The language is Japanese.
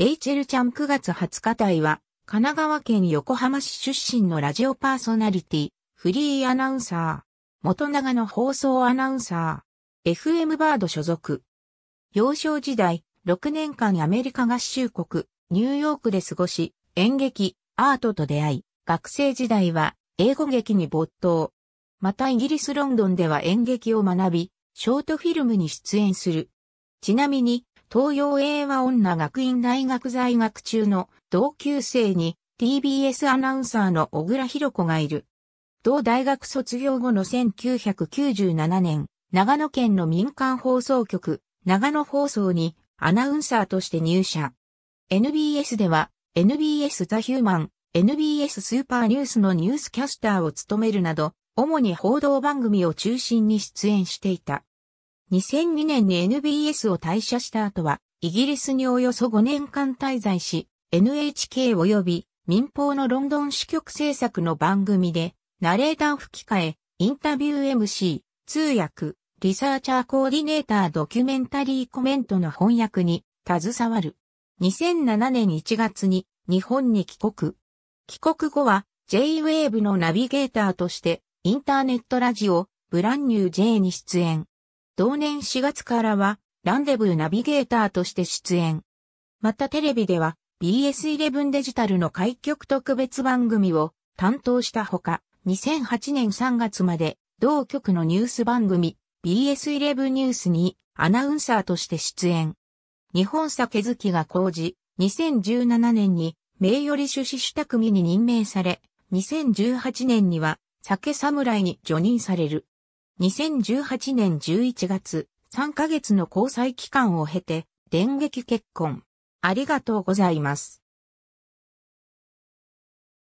レイチェル・ちゃん9月20日隊は、神奈川県横浜市出身のラジオパーソナリティ、フリーアナウンサー、元長の放送アナウンサー、FM バード所属。幼少時代、6年間アメリカ合衆国、ニューヨークで過ごし、演劇、アートと出会い、学生時代は英語劇に没頭。またイギリスロンドンでは演劇を学び、ショートフィルムに出演する。ちなみに、東洋英和女学院大学在学中の同級生に TBS アナウンサーの小倉弘子がいる。同大学卒業後の1997年、長野県の民間放送局、長野放送にアナウンサーとして入社。NBS では NBS ザ・ヒューマン、NBS スーパーニュースのニュースキャスターを務めるなど、主に報道番組を中心に出演していた。2002年に NBS を退社した後は、イギリスにおよそ5年間滞在し、NHK 及び民放のロンドン支局制作の番組で、ナレーター吹き替え、インタビュー MC、通訳、リサーチャーコーディネータードキュメンタリーコメントの翻訳に携わる。2007年1月に日本に帰国。帰国後は J-Wave のナビゲーターとしてインターネットラジオブランニュー J に出演。同年4月からは、ランデブーナビゲーターとして出演。またテレビでは、BS11 デジタルの開局特別番組を担当したほか、2008年3月まで、同局のニュース番組、BS11 ニュースにアナウンサーとして出演。日本酒好きが講じ、2017年に名誉趣旨した組に任命され、2018年には酒侍に除任される。2018年11月、3ヶ月の交際期間を経て、電撃結婚。ありがとうございます。